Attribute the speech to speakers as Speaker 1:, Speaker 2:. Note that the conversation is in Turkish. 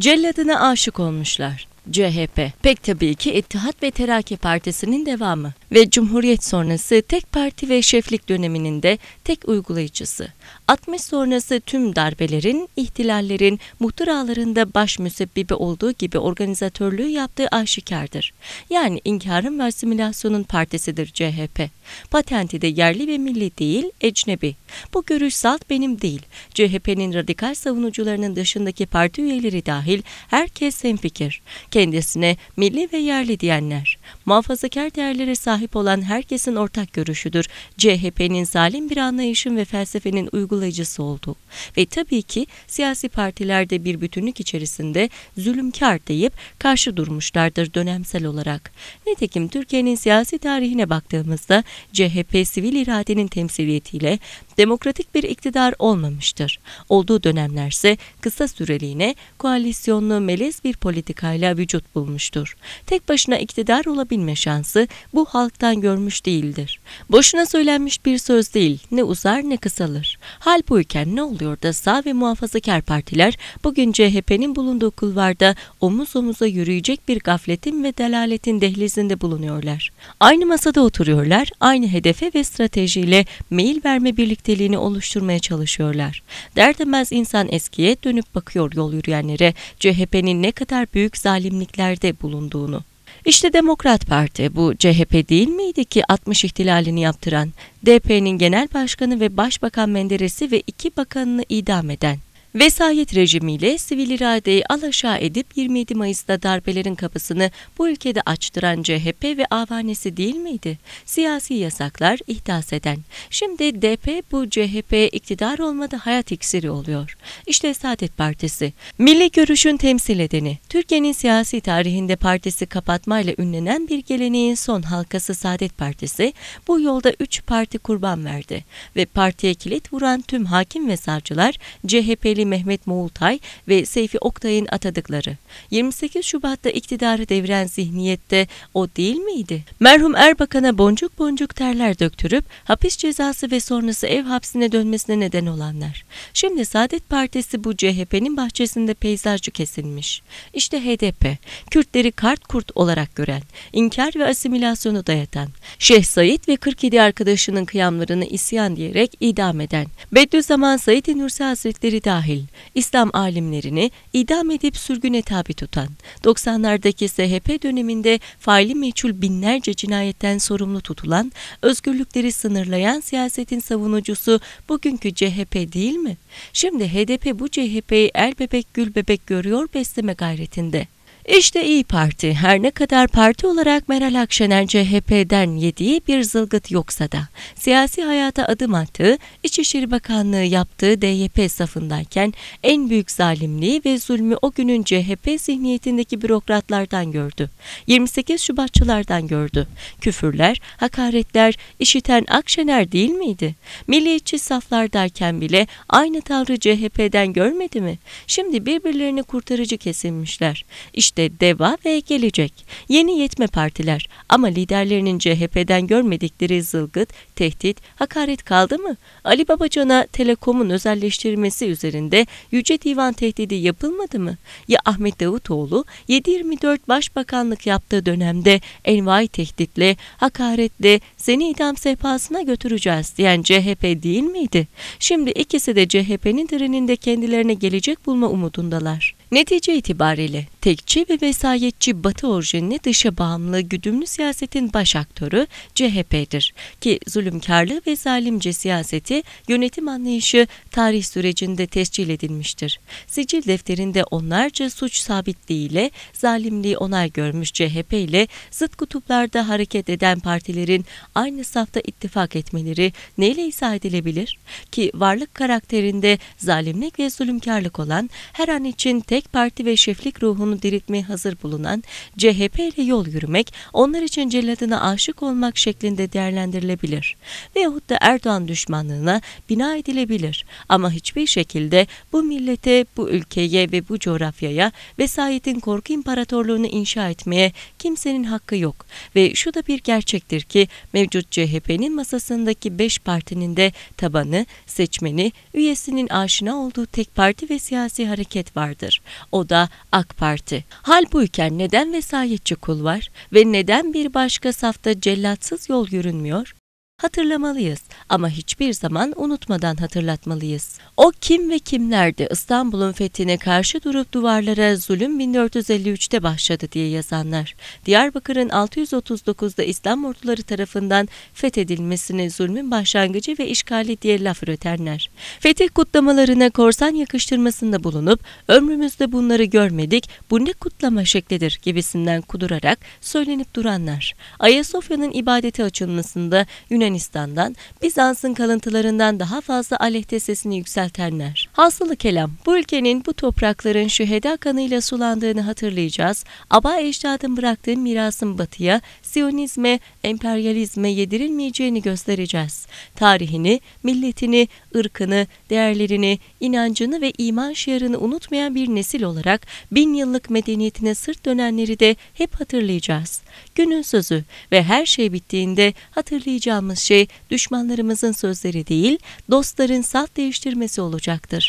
Speaker 1: Celladına aşık olmuşlar. CHP. Pek tabii ki İttihat ve Terakki Partisi'nin devamı ve Cumhuriyet sonrası tek parti ve şeflik döneminin de tek uygulayıcısı. 60 sonrası tüm darbelerin, ihtilallerin, da baş müsebbibi olduğu gibi organizatörlüğü yaptığı aşikardır. Yani inkarın ve simülasyonun partisidir CHP. Patenti de yerli ve milli değil, ecnebi. Bu görüş salt benim değil. CHP'nin radikal savunucularının dışındaki parti üyeleri dahil herkes hemfikir kendisine milli ve yerli diyenler. Muhafazakar değerlere sahip olan herkesin ortak görüşüdür. CHP'nin zalim bir anlayışın ve felsefenin uygulayıcısı oldu. Ve tabii ki siyasi partilerde bir bütünlük içerisinde zulümkar deyip karşı durmuşlardır dönemsel olarak. Nitekim Türkiye'nin siyasi tarihine baktığımızda CHP sivil iradenin temsiliyetiyle demokratik bir iktidar olmamıştır. Olduğu dönemlerse kısa süreliğine koalisyonlu melez bir politikayla vücut bulmuştur. Tek başına iktidar olabilme şansı bu halktan görmüş değildir. Boşuna söylenmiş bir söz değil, ne uzar ne kısalır. Hal buyken ne oluyor da sağ ve muhafazakar partiler bugün CHP'nin bulunduğu kulvarda omuz omuza yürüyecek bir gafletin ve delaletin dehlizinde bulunuyorlar. Aynı masada oturuyorlar, aynı hedefe ve stratejiyle mail verme birlikteliğini oluşturmaya çalışıyorlar. Derdemez insan eskiye dönüp bakıyor yol yürüyenlere CHP'nin ne kadar büyük zalimliklerde bulunduğunu. İşte Demokrat Parti bu CHP değil miydi ki 60 ihtilalini yaptıran, DP'nin genel başkanı ve başbakan Menderes'i ve iki bakanını idam eden, Vesayet rejimiyle sivil iradeyi alaşağı edip 27 Mayıs'ta darbelerin kapısını bu ülkede açtıran CHP ve avanesi değil miydi? Siyasi yasaklar ihdas eden. Şimdi DP bu CHP iktidar olmadı hayat iksiri oluyor. İşte Saadet Partisi. Milli görüşün temsil edeni. Türkiye'nin siyasi tarihinde partisi kapatmayla ünlenen bir geleneğin son halkası Saadet Partisi bu yolda 3 parti kurban verdi ve partiye kilit vuran tüm hakim ve savcılar CHP'li Mehmet Moğultay ve Seyfi Oktay'ın atadıkları. 28 Şubat'ta iktidarı deviren zihniyette o değil miydi? Merhum Erbakan'a boncuk boncuk terler döktürüp hapis cezası ve sonrası ev hapsine dönmesine neden olanlar. Şimdi Saadet Partisi bu CHP'nin bahçesinde peyzajcı kesilmiş. İşte HDP, Kürtleri kart kurt olarak gören, inkar ve asimilasyonu dayatan, Şeyh Said ve 47 arkadaşının kıyamlarını isyan diyerek idam eden, Bediüzzaman Said Nursi Hazretleri dahil dahil İslam alimlerini idam edip sürgüne tabi tutan, 90'lardaki SHP döneminde faili meçhul binlerce cinayetten sorumlu tutulan, özgürlükleri sınırlayan siyasetin savunucusu bugünkü CHP değil mi? Şimdi HDP bu CHP'yi el bebek gül bebek görüyor besleme gayretinde. İşte İyi Parti her ne kadar parti olarak Meral Akşener CHP'den yediği bir zılgıt yoksa da siyasi hayata adım attığı, İçişleri Bakanlığı yaptığı DYP safındayken en büyük zalimliği ve zulmü o günün CHP zihniyetindeki bürokratlardan gördü. 28 Şubatçılardan gördü. Küfürler, hakaretler işiten Akşener değil miydi? Milliyetçi saflardayken bile aynı tavrı CHP'den görmedi mi? Şimdi birbirlerini kurtarıcı kesilmişler. İşte işte DEVA ve Gelecek. Yeni yetme partiler ama liderlerinin CHP'den görmedikleri zılgıt, tehdit, hakaret kaldı mı? Ali Babacan'a Telekom'un özelleştirilmesi üzerinde Yüce Divan tehdidi yapılmadı mı? Ya Ahmet Davutoğlu 724 başbakanlık yaptığı dönemde envai tehditle, hakaretle, seni idam sehpasına götüreceğiz diyen CHP değil miydi? Şimdi ikisi de CHP'nin treninde kendilerine gelecek bulma umudundalar. Netice itibariyle tekçi ve vesayetçi batı orijinli dışa bağımlı güdümlü siyasetin baş aktörü CHP'dir. Ki zulümkarlı ve zalimce siyaseti yönetim anlayışı tarih sürecinde tescil edilmiştir. Sicil defterinde onlarca suç sabitliğiyle zalimliği onay görmüş CHP ile zıt kutuplarda hareket eden partilerin aynı safta ittifak etmeleri neyle izah edilebilir? Ki varlık karakterinde zalimlik ve zulümkarlık olan, her an için tek parti ve şeflik ruhunu diriltmeye hazır bulunan CHP ile yol yürümek, onlar için celladına aşık olmak şeklinde değerlendirilebilir. Veyahut da Erdoğan düşmanlığına bina edilebilir. Ama hiçbir şekilde bu millete, bu ülkeye ve bu coğrafyaya vesayetin korku imparatorluğunu inşa etmeye kimsenin hakkı yok. Ve şu da bir gerçektir ki, mevcut Mevcut CHP'nin masasındaki 5 partinin de tabanı, seçmeni, üyesinin aşina olduğu tek parti ve siyasi hareket vardır. O da AK Parti. Hal buyken neden vesayetçi kul var ve neden bir başka safta cellatsız yol görünmüyor? hatırlamalıyız ama hiçbir zaman unutmadan hatırlatmalıyız. O kim ve kimlerdi İstanbul'un fethine karşı durup duvarlara zulüm 1453'te başladı diye yazanlar. Diyarbakır'ın 639'da İslam orduları tarafından fethedilmesini zulmün başlangıcı ve işgali diye laf üretenler. Fetih kutlamalarına korsan yakıştırmasında bulunup ömrümüzde bunları görmedik bu ne kutlama şeklidir gibisinden kudurarak söylenip duranlar. Ayasofya'nın ibadete açılmasında Yunan Yunanistan'dan Bizans'ın kalıntılarından daha fazla aleyhte sesini yükseltenler. Hasılı kelam, bu ülkenin, bu toprakların şüheda kanıyla sulandığını hatırlayacağız. Aba ecdadın bıraktığı mirasın batıya, siyonizme, emperyalizme yedirilmeyeceğini göstereceğiz. Tarihini, milletini, ırkını, değerlerini, inancını ve iman şiarını unutmayan bir nesil olarak bin yıllık medeniyetine sırt dönenleri de hep hatırlayacağız. Günün sözü ve her şey bittiğinde hatırlayacağımız şey düşmanlarımızın sözleri değil, dostların saf değiştirmesi olacaktır.